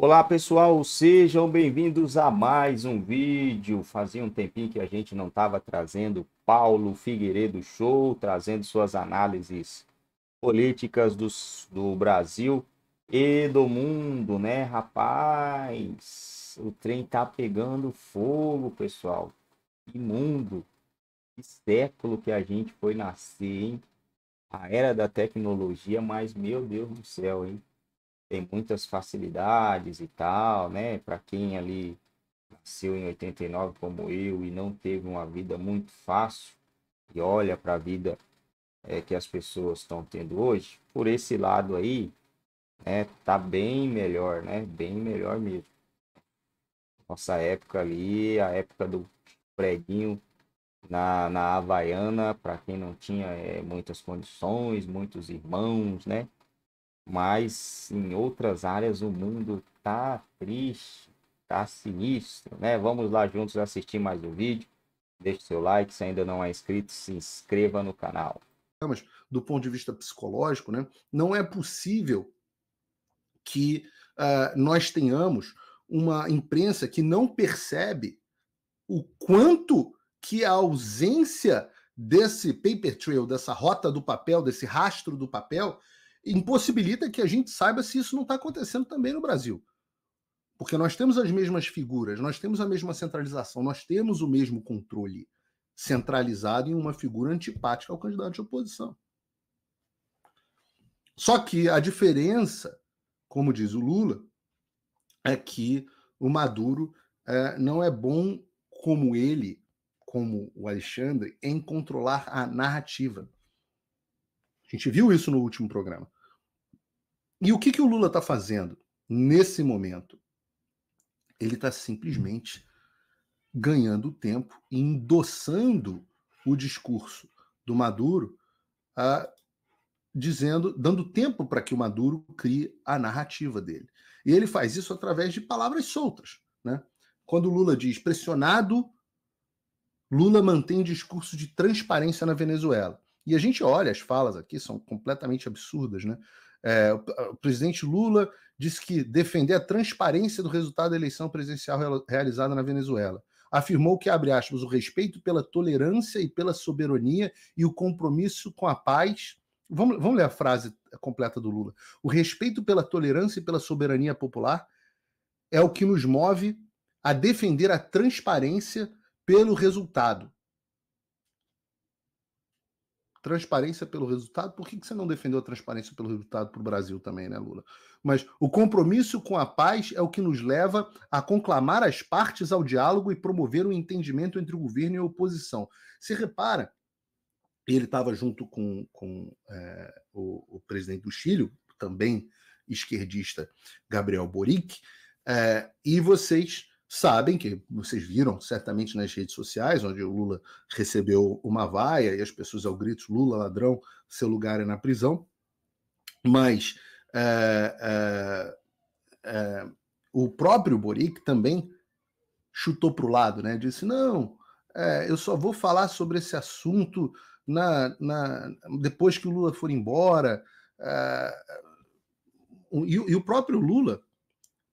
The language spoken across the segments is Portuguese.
Olá pessoal, sejam bem-vindos a mais um vídeo. Fazia um tempinho que a gente não estava trazendo Paulo Figueiredo Show, trazendo suas análises políticas do Brasil e do mundo, né, rapaz? O trem tá pegando fogo, pessoal. Que mundo, que século que a gente foi nascer, hein? A era da tecnologia, mas meu Deus do céu, hein? tem muitas facilidades e tal, né? Para quem ali nasceu em 89 como eu e não teve uma vida muito fácil e olha para a vida é, que as pessoas estão tendo hoje, por esse lado aí, né, tá bem melhor, né? Bem melhor mesmo. Nossa época ali, a época do preguinho na, na Havaiana, para quem não tinha é, muitas condições, muitos irmãos, né? mas em outras áreas o mundo tá triste, tá sinistro, né? Vamos lá juntos assistir mais um vídeo. Deixe seu like, se ainda não é inscrito, se inscreva no canal. mas Do ponto de vista psicológico, né, não é possível que uh, nós tenhamos uma imprensa que não percebe o quanto que a ausência desse paper trail, dessa rota do papel, desse rastro do papel, impossibilita que a gente saiba se isso não está acontecendo também no Brasil. Porque nós temos as mesmas figuras, nós temos a mesma centralização, nós temos o mesmo controle centralizado em uma figura antipática ao candidato de oposição. Só que a diferença, como diz o Lula, é que o Maduro é, não é bom como ele, como o Alexandre, em controlar a narrativa. A gente viu isso no último programa. E o que, que o Lula está fazendo nesse momento? Ele está simplesmente ganhando tempo e endossando o discurso do Maduro, ah, dizendo, dando tempo para que o Maduro crie a narrativa dele. E ele faz isso através de palavras soltas. Né? Quando Lula diz pressionado, Lula mantém discurso de transparência na Venezuela. E a gente olha as falas aqui, são completamente absurdas, né? É, o presidente Lula disse que defender a transparência do resultado da eleição presidencial realizada na Venezuela. Afirmou que, abre aspas, o respeito pela tolerância e pela soberania e o compromisso com a paz. Vamos, vamos ler a frase completa do Lula. O respeito pela tolerância e pela soberania popular é o que nos move a defender a transparência pelo resultado transparência pelo resultado. Por que, que você não defendeu a transparência pelo resultado para o Brasil também, né, Lula? Mas o compromisso com a paz é o que nos leva a conclamar as partes ao diálogo e promover o um entendimento entre o governo e a oposição. Se repara, ele estava junto com, com é, o, o, presidente do Chile, também esquerdista, Gabriel Boric, é, e vocês sabem que vocês viram certamente nas redes sociais, onde o Lula recebeu uma vaia e as pessoas ao grito: Lula, ladrão, seu lugar é na prisão. Mas é, é, o próprio Boric também chutou para o lado, né? Disse: não, é, eu só vou falar sobre esse assunto na, na depois que o Lula for embora. E, e o próprio Lula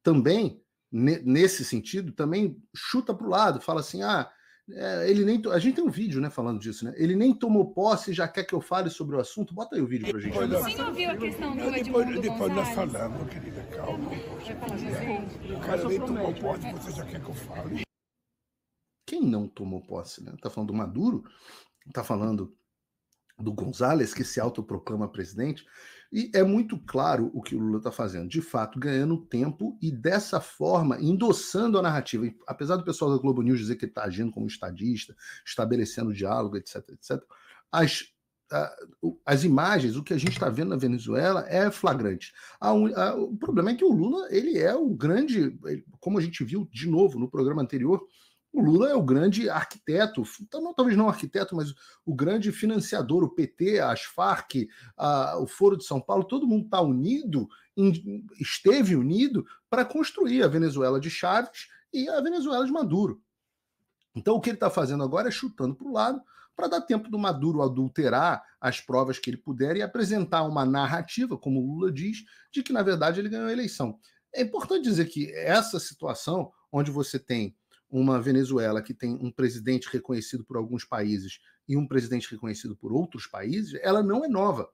também nesse sentido, também chuta para o lado, fala assim: ah, é, ele nem. A gente tem um vídeo, né, falando disso, né? Ele nem tomou posse, já quer que eu fale sobre o assunto. Bota aí o vídeo para gente. Depois, Você não viu a questão do Edmundo depois, Depois nós falamos, querida, calma. Tá o cara nem tomou posse, né? você já quer que eu fale. Quem não tomou posse, né? Tá falando do Maduro, tá falando do Gonzalez, que se autoproclama presidente. E é muito claro o que o Lula está fazendo, de fato, ganhando tempo e dessa forma endossando a narrativa. apesar do pessoal da Globo News dizer que ele está agindo como estadista, estabelecendo diálogo, etc, etc, as, uh, as imagens, o que a gente está vendo na Venezuela é flagrante. A, a, o problema é que o Lula, ele é o grande, ele, como a gente viu de novo no programa anterior, o Lula é o grande arquiteto, tá, talvez não arquiteto, mas o grande financiador, o PT, as Farc, a, o Foro de São Paulo, todo mundo está unido, esteve unido para construir a Venezuela de Chaves e a Venezuela de Maduro. Então o que ele está fazendo agora é chutando para o lado para dar tempo do Maduro adulterar as provas que ele puder e apresentar uma narrativa, como o Lula diz, de que na verdade ele ganhou a eleição. É importante dizer que essa situação, onde você tem uma Venezuela que tem um presidente reconhecido por alguns países e um presidente reconhecido por outros países, ela não é nova.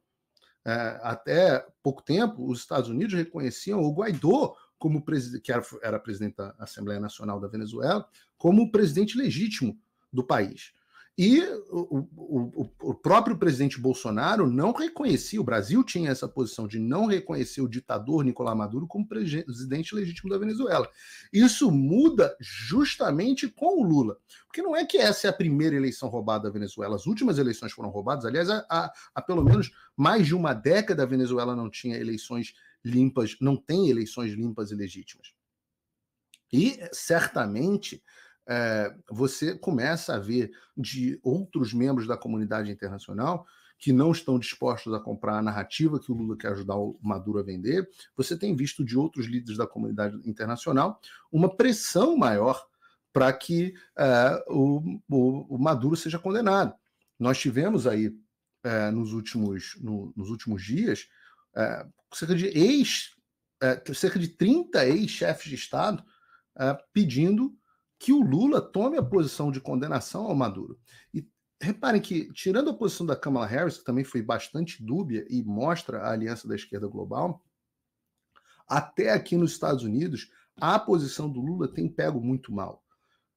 É, até pouco tempo, os Estados Unidos reconheciam o Guaidó como que era, era presidente da Assembleia Nacional da Venezuela, como presidente legítimo do país. E o, o, o, próprio presidente Bolsonaro não reconhecia, o Brasil tinha essa posição de não reconhecer o ditador Nicolás Maduro como presidente legítimo da Venezuela. Isso muda justamente com o Lula. Porque não é que essa é a primeira eleição roubada da Venezuela, as últimas eleições foram roubadas, aliás, há, há, há pelo menos mais de uma década a Venezuela não tinha eleições limpas, não tem eleições limpas e legítimas. E certamente é, você começa a ver de outros membros da comunidade internacional que não estão dispostos a comprar a narrativa que o Lula quer ajudar o Maduro a vender, você tem visto de outros líderes da comunidade internacional uma pressão maior para que eh, o, o, o, Maduro seja condenado. Nós tivemos aí eh, nos, últimos, no, nos últimos dias cerca de ex cerca de 30 ex-chefes de Estado pedindo que o Lula tome a posição de condenação ao Maduro. E reparem que, tirando a posição da Kamala Harris, que também foi bastante dúbia e mostra a aliança da esquerda global, até aqui nos Estados Unidos, a posição do Lula tem pego muito mal.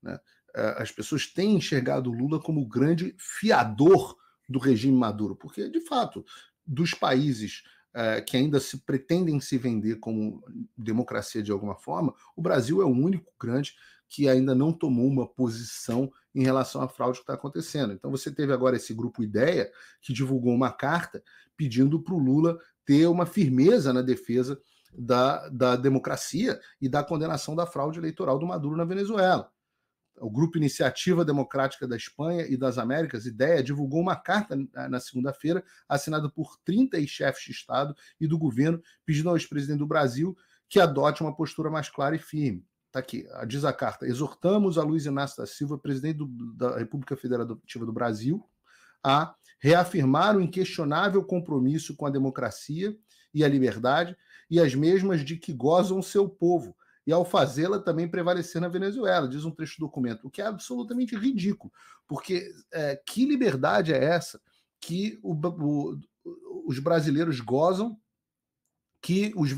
Né? É, as pessoas têm enxergado o Lula como o grande fiador do regime Maduro, porque, de fato, dos países uh, que ainda se pretendem se vender como democracia de alguma forma, o Brasil é o único grande que ainda não tomou uma posição em relação à fraude que está acontecendo. Então você teve agora esse grupo Ideia que divulgou uma carta pedindo para o Lula ter uma firmeza na defesa da, da democracia e da condenação da fraude eleitoral do Maduro na Venezuela. O grupo Iniciativa Democrática da Espanha e das Américas, IDEA, divulgou uma carta na segunda-feira, assinada por 30 chefes de Estado e do governo, pedindo ao ex-presidente do Brasil que adote uma postura mais clara e firme. Está aqui, diz a carta: exortamos a Luiz Inácio da Silva, presidente do, da República Federativa do Brasil, a reafirmar o inquestionável compromisso com a democracia e a liberdade e as mesmas de que gozam seu povo, e ao fazê-la também prevalecer na Venezuela, diz um trecho do documento, o que é absolutamente ridículo, porque é, que liberdade é essa que o, o, os brasileiros gozam, que os,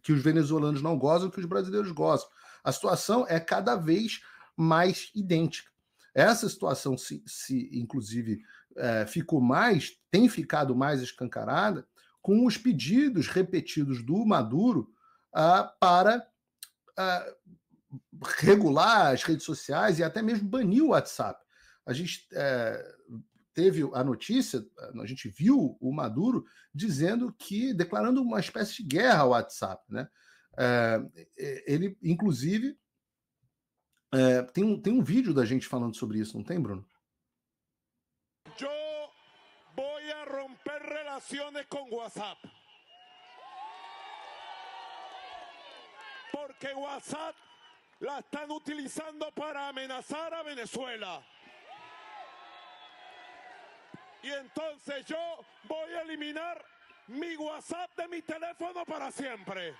que os venezuelanos não gozam, que os brasileiros gozam? A situação é cada vez mais idêntica. Essa situação se, se inclusive, é, ficou mais, tem ficado mais escancarada com os pedidos repetidos do Maduro ah, para ah, regular as redes sociais e até mesmo banir o WhatsApp. A gente é, teve a notícia, a gente viu o Maduro dizendo que, declarando uma espécie de guerra ao WhatsApp, né? É, ele, inclusive, é, tem, um, tem um vídeo da gente falando sobre isso, não tem, Bruno? Eu vou romper relações com WhatsApp. Porque WhatsApp la están utilizando para amenazar a Venezuela. Y entonces yo voy a eliminar mi WhatsApp de mi teléfono para siempre.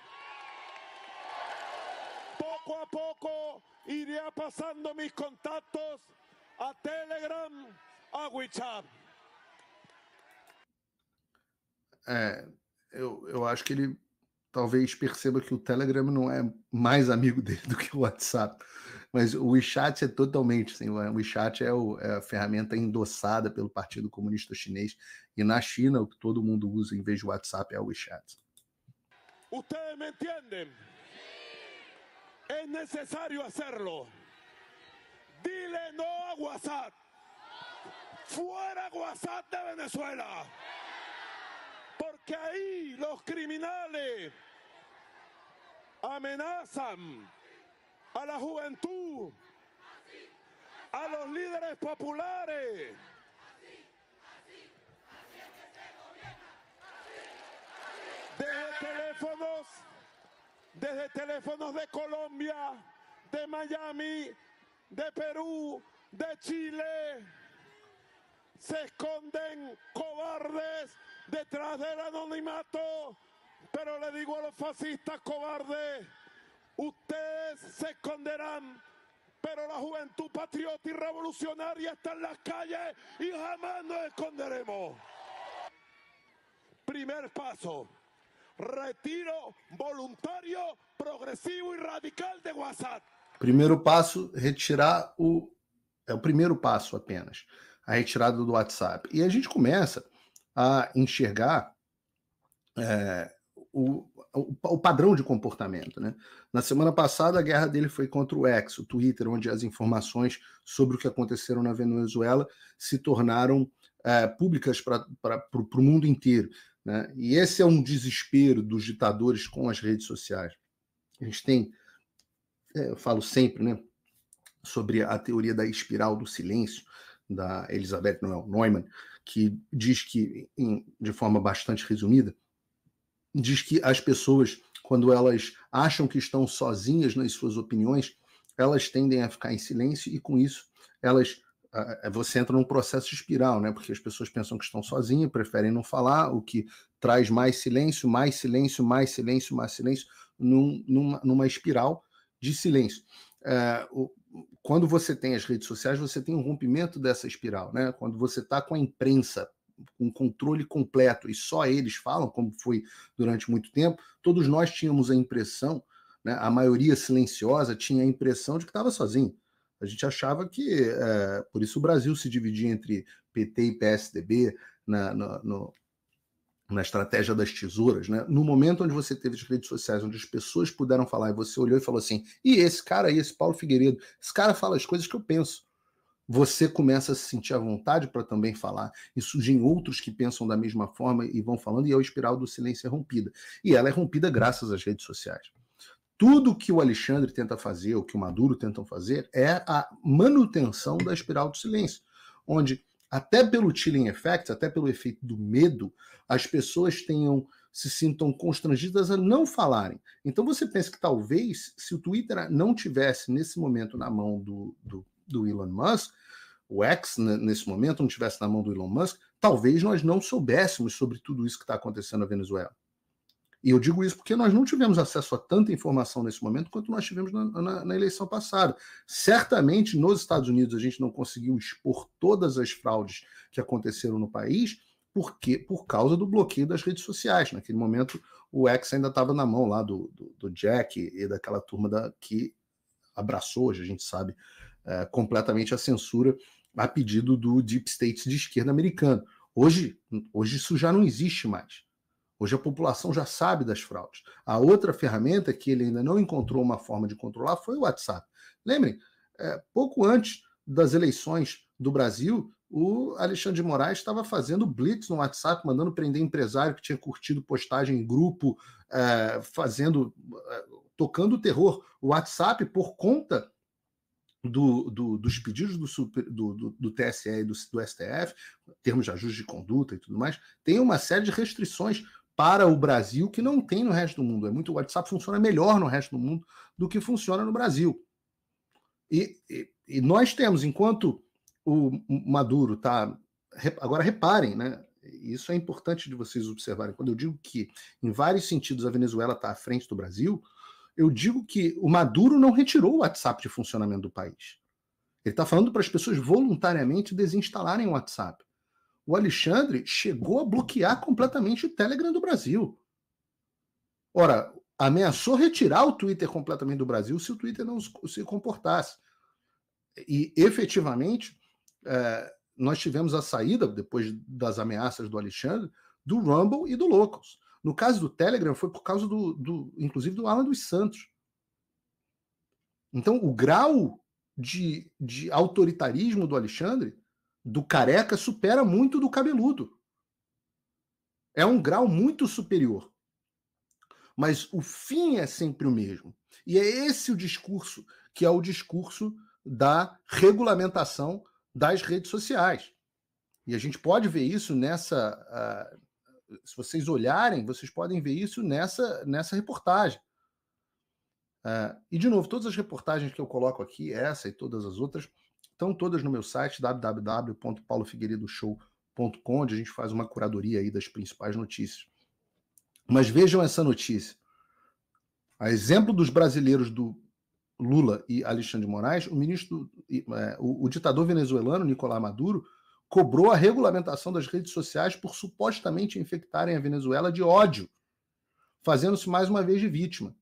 Poco a poco iré pasando mis contactos a Telegram, a WhatsApp. É, eu, eu acho que ele talvez perceba que o Telegram não é mais amigo dele do que o WhatsApp. Mas o WeChat é totalmente, assim, o WeChat é, o, é, a ferramenta endossada pelo Partido Comunista Chinês. E na China, o que todo mundo usa em vez de WhatsApp é o WeChat. Você me entende? Es necesario hacerlo. Dile no a WhatsApp. Fuera WhatsApp de Venezuela. Porque ahí los criminales amenazan a la juventud, a los líderes populares. desde teléfonos de Colombia, de Miami, de Perú, de Chile. Se esconden cobardes detrás del anonimato, pero le digo a los fascistas cobardes, ustedes se esconderán, pero la juventud patriota y revolucionaria está en las calles y jamás nos esconderemos. Primer paso retiro voluntário, progressivo e radical de WhatsApp. Primeiro passo, retirar o. É o primeiro passo apenas, a retirada do WhatsApp. E a gente começa a enxergar é, o, o, o, padrão de comportamento. Né? Na semana passada, a guerra dele foi contra o X, o Twitter, onde as informações sobre o que aconteceram na Venezuela se tornaram é, públicas para o mundo inteiro. Né? E esse é um desespero dos ditadores com as redes sociais. A gente tem, é, eu falo sempre, né, sobre a teoria da espiral do silêncio, da Elizabeth Noel Neumann, que diz que, em, de forma bastante resumida, diz que as pessoas, quando elas acham que estão sozinhas nas suas opiniões, elas tendem a ficar em silêncio e, com isso, elas é, você entra num processo espiral, né? Porque as pessoas pensam que estão sozinhas, preferem não falar, o que traz mais silêncio, mais silêncio, mais silêncio, mais silêncio, num, numa, numa espiral de silêncio. É, o, quando você tem as redes sociais, você tem um rompimento dessa espiral, né? Quando você está com a imprensa um controle completo e só eles falam, como foi durante muito tempo, todos nós tínhamos a impressão, né, a maioria silenciosa tinha a impressão de que estava sozinho. A gente achava que, é, por isso o Brasil se dividia entre PT e PSDB na, na, no, na estratégia das tesouras, né? No momento onde você teve as redes sociais, onde as pessoas puderam falar, e você olhou e falou assim: e esse cara aí, esse Paulo Figueiredo, esse cara fala as coisas que eu penso. Você começa a se sentir à vontade para também falar, e surgem outros que pensam da mesma forma e vão falando, e é o espiral do silêncio é rompida. E ela é rompida graças às redes sociais. Tudo que o Alexandre tenta fazer, o que o Maduro tentam fazer, é a manutenção da espiral do silêncio, onde até pelo chilling effect, até pelo efeito do medo, as pessoas tenham se sintam constrangidas a não falarem. Então você pensa que talvez, se o Twitter não tivesse nesse momento na mão do, do, do Elon Musk, o X né, nesse momento não tivesse na mão do Elon Musk, talvez nós não soubéssemos sobre tudo isso que está acontecendo na Venezuela. E eu digo isso porque nós não tivemos acesso a tanta informação nesse momento quanto nós tivemos na, na, na, eleição passada. Certamente, nos Estados Unidos, a gente não conseguiu expor todas as fraudes que aconteceram no país, porque por causa do bloqueio das redes sociais. Naquele momento, o X ainda estava na mão lá do, do, do, Jack e daquela turma da, que abraçou, hoje a gente sabe, é, completamente a censura a pedido do Deep State de esquerda americano. Hoje, hoje isso já não existe mais. Hoje a população já sabe das fraudes. A outra ferramenta que ele ainda não encontrou uma forma de controlar foi o WhatsApp. Lembrem, é, pouco antes das eleições do Brasil, o Alexandre de Moraes estava fazendo blitz no WhatsApp, mandando prender empresário que tinha curtido postagem em grupo, é, fazendo, é, tocando terror. O WhatsApp, por conta do, do, dos pedidos do, super, do, do TSE e do, STF, termos de ajuste de conduta e tudo mais, tem uma série de restrições para o Brasil que não tem no resto do mundo. É muito, o WhatsApp funciona melhor no resto do mundo do que funciona no Brasil. E, e, e nós temos, enquanto o Maduro está. Agora reparem, né? Isso é importante de vocês observarem. Quando eu digo que, em vários sentidos, a Venezuela está à frente do Brasil, eu digo que o Maduro não retirou o WhatsApp de funcionamento do país. Ele está falando para as pessoas voluntariamente desinstalarem o WhatsApp o Alexandre chegou a bloquear completamente o Telegram do Brasil. Ora, ameaçou retirar o Twitter completamente do Brasil se o Twitter não se comportasse. E efetivamente, é, nós tivemos a saída, depois das ameaças do Alexandre, do Rumble e do Locals. No caso do Telegram, foi por causa do, do inclusive, do Alan dos Santos. Então, o grau de, de autoritarismo do Alexandre do careca supera muito do cabeludo. É um grau muito superior. Mas o fim é sempre o mesmo. E é esse o discurso que é o discurso da regulamentação das redes sociais. E a gente pode ver isso nessa. Uh, se vocês olharem, vocês podem ver isso nessa, nessa reportagem. Uh, e, de novo, todas as reportagens que eu coloco aqui, essa e todas as outras, estão todas no meu site www.paulofigueiredoshow.com, onde a gente faz uma curadoria aí das principais notícias. Mas vejam essa notícia. A exemplo dos brasileiros do Lula e Alexandre de Moraes, o ministro, é, o, o ditador venezuelano Nicolás Maduro cobrou a regulamentação das redes sociais por supostamente infectarem a Venezuela de ódio, fazendo-se mais uma vez de vítima.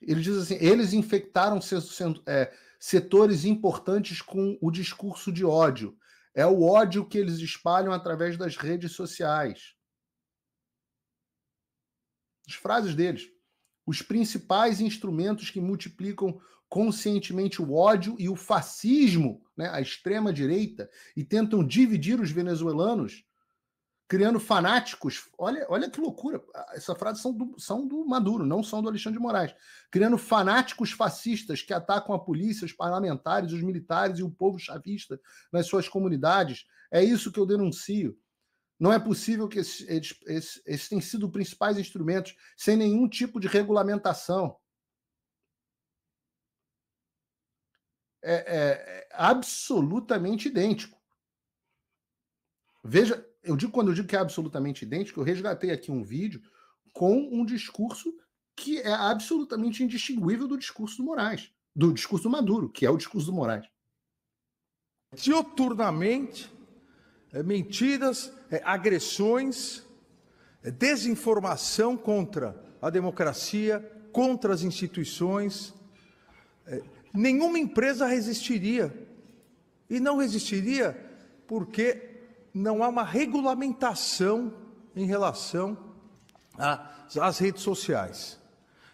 Ele diz assim: eles infectaram é, setores importantes com o discurso de ódio. É o ódio que eles espalham através das redes sociais. As frases deles. Os principais instrumentos que multiplicam conscientemente o ódio e o fascismo, né, a extrema-direita, e tentam dividir os venezuelanos criando fanáticos. Olha, olha que loucura. Essa frase são do, são do Maduro, não são do Alexandre de Moraes. Criando fanáticos fascistas que atacam a polícia, os parlamentares, os militares e o povo chavista nas suas comunidades. É isso que eu denuncio. Não é possível que esses, esses, esses tenham sido os principais instrumentos sem nenhum tipo de regulamentação. é, é, é absolutamente idêntico. Veja, eu digo quando eu digo que é absolutamente idêntico, eu resgatei aqui um vídeo com um discurso que é absolutamente indistinguível do discurso do Moraes, do discurso do Maduro, que é o discurso do Moraes. Dioturnamente, é, mentiras, é, agressões, é, desinformação contra a democracia, contra as instituições. É, nenhuma empresa resistiria. E não resistiria porque não há uma regulamentação em relação às redes sociais.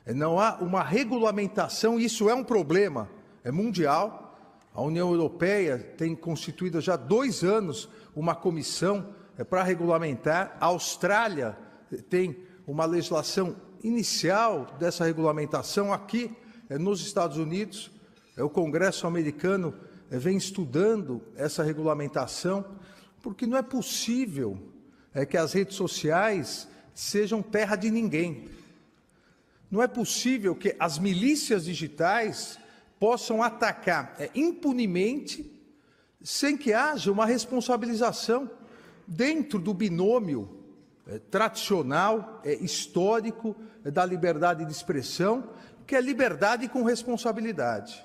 É, não há uma regulamentação, isso é um problema, é mundial. A União Europeia tem constituído já dois anos uma comissão é, para regulamentar. A Austrália é, tem uma legislação inicial dessa regulamentação. Aqui, nos Estados Unidos, o Congresso americano vem estudando essa regulamentação. Porque não é possível é, que as redes sociais sejam terra de ninguém. Não é possível que as milícias digitais possam atacar é, impunemente, sem que haja uma responsabilização dentro do binômio é, tradicional, é, histórico, é, da liberdade de expressão, que é liberdade com responsabilidade.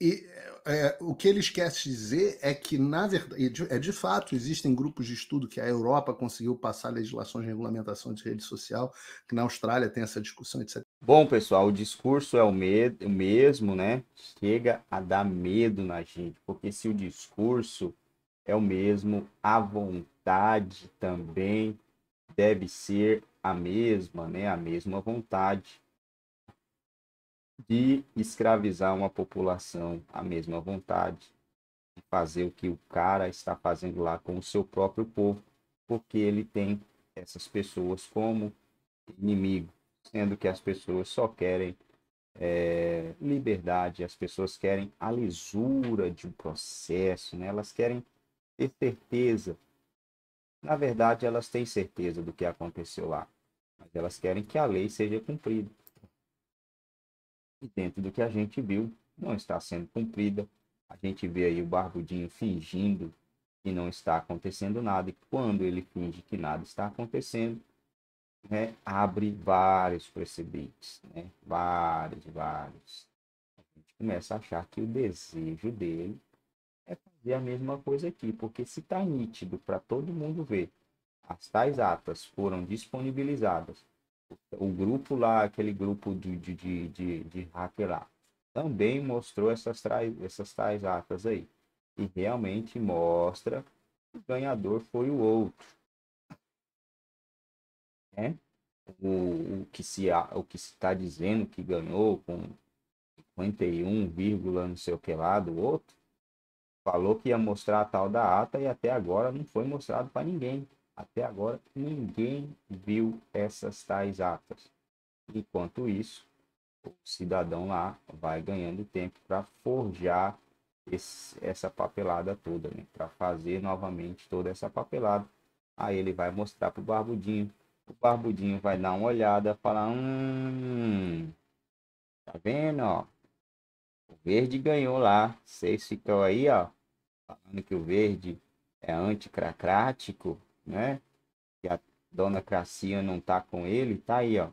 E é, o que ele esquece de dizer é que, na verdade, de, é de fato, existem grupos de estudo que a Europa conseguiu passar legislações de regulamentação de rede social, que na Austrália tem essa discussão, etc. Bom, pessoal, o discurso é o, o mesmo, né? Chega a dar medo na gente, porque se o discurso é o mesmo, a vontade também deve ser a mesma, né? A mesma vontade de escravizar uma população à mesma vontade, de fazer o que o cara está fazendo lá com o seu próprio povo, porque ele tem essas pessoas como inimigo, sendo que as pessoas só querem é, liberdade, as pessoas querem a lisura de um processo, né? elas querem ter certeza. Na verdade, elas têm certeza do que aconteceu lá, mas elas querem que a lei seja cumprida e dentro do que a gente viu, não está sendo cumprida. A gente vê aí o Barbudinho fingindo que não está acontecendo nada, e quando ele finge que nada está acontecendo, né, abre vários precedentes, né, vários, vários. A gente começa a achar que o desejo dele é fazer a mesma coisa aqui, porque se está nítido para todo mundo ver, as tais atas foram disponibilizadas o grupo lá, aquele grupo de, de, de, de, de hacker lá, também mostrou essas, trai, essas tais atas aí. E realmente mostra que o ganhador foi o outro. Né? O, o que se o que está dizendo que ganhou com 51, não sei o que lá do outro, falou que ia mostrar a tal da ata e até agora não foi mostrado para ninguém. Até agora, ninguém viu essas tais atas. Enquanto isso, o cidadão lá vai ganhando tempo para forjar esse, essa papelada toda, né? para fazer novamente toda essa papelada. Aí ele vai mostrar para o Barbudinho. O Barbudinho vai dar uma olhada, falar: Hum, tá vendo? Ó? O verde ganhou lá. Vocês ficam aí, ó, falando que o verde é anticracrático né? Que a dona Cracia não tá com ele, tá aí, ó.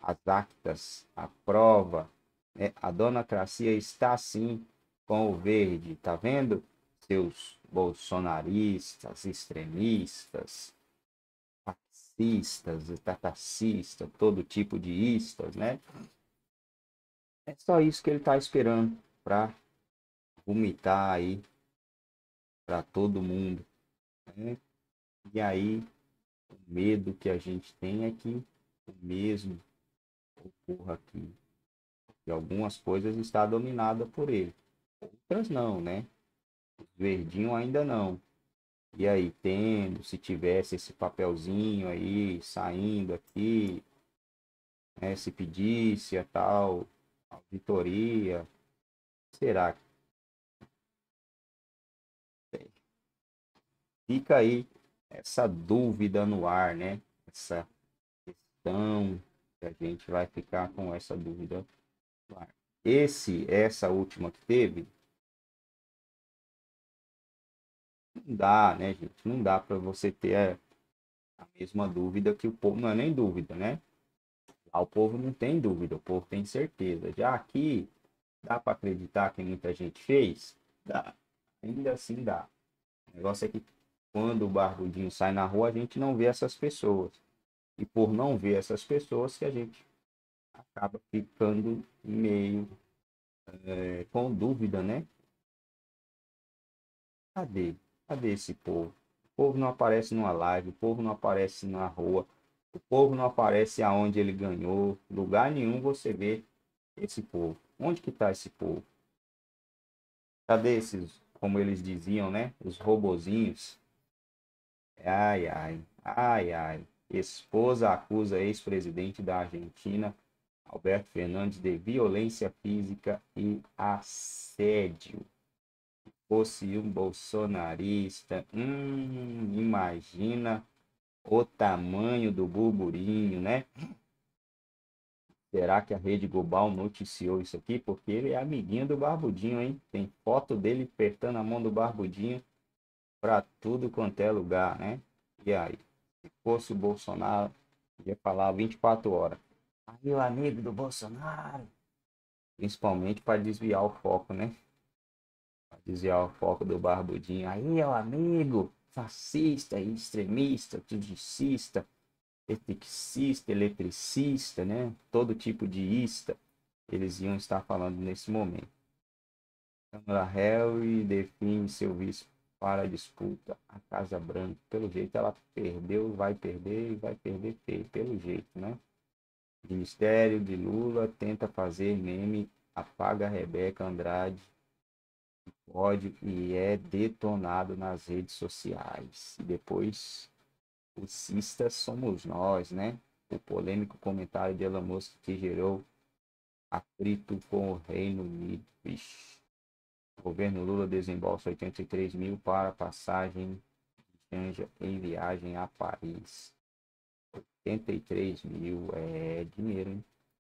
As actas, a prova, né? A dona Cracia está sim com o verde, tá vendo? Seus bolsonaristas, extremistas, fascistas, tatacistas, todo tipo de istas, né? É só isso que ele está esperando para vomitar aí para todo mundo. Né? E aí, o medo que a gente tem é que o mesmo ocorra aqui. E algumas coisas está dominada por ele, outras não, né? verdinho ainda não. E aí, tendo, se tivesse esse papelzinho aí saindo aqui, né, se pedisse a tal auditoria, será que. Fica aí essa dúvida no ar, né? Essa questão que a gente vai ficar com essa dúvida no ar. Esse, essa última que teve, não dá, né, gente? Não dá para você ter a, a, mesma dúvida que o povo não é nem dúvida, né? Lá ah, o povo não tem dúvida, o povo tem certeza. Já aqui dá para acreditar que muita gente fez, dá. Ainda assim dá. O negócio é que quando o barbudinho sai na rua, a gente não vê essas pessoas. E por não ver essas pessoas que a gente acaba ficando meio é, com dúvida, né? Cadê? Cadê esse povo? O povo não aparece numa live, o povo não aparece na rua, o povo não aparece aonde ele ganhou. Lugar nenhum você vê esse povo. Onde que está esse povo? Cadê esses, como eles diziam, né? Os robozinhos Ai, ai, ai, ai. Esposa acusa ex-presidente da Argentina, Alberto Fernandes, de violência física e assédio. Fosse um bolsonarista, hum, imagina o tamanho do burburinho, né? Será que a Rede Global noticiou isso aqui? Porque ele é amiguinho do Barbudinho, hein? Tem foto dele apertando a mão do Barbudinho para tudo quanto é lugar, né? E aí, se fosse o Bolsonaro, ia falar 24 horas. Aí o amigo do Bolsonaro. Principalmente para desviar o foco, né? Para desviar o foco do barbudinho. Aí é o amigo fascista, extremista, tudicista, etixista, eletricista, né? Todo tipo de ista. Eles iam estar falando nesse momento. Câmara Harry define seu vice para a disputa a Casa Branca. Pelo jeito ela perdeu, vai perder e vai perder feio, pelo jeito, né? Ministério de Lula tenta fazer meme, apaga Rebeca Andrade, pode e é detonado nas redes sociais. depois, os cistas somos nós, né? O polêmico comentário de Elon Musk que gerou atrito com o Reino Unido. Vixe. Governo Lula desembolsa 83 mil para passagem de em viagem a Paris. 83 mil é dinheiro, hein?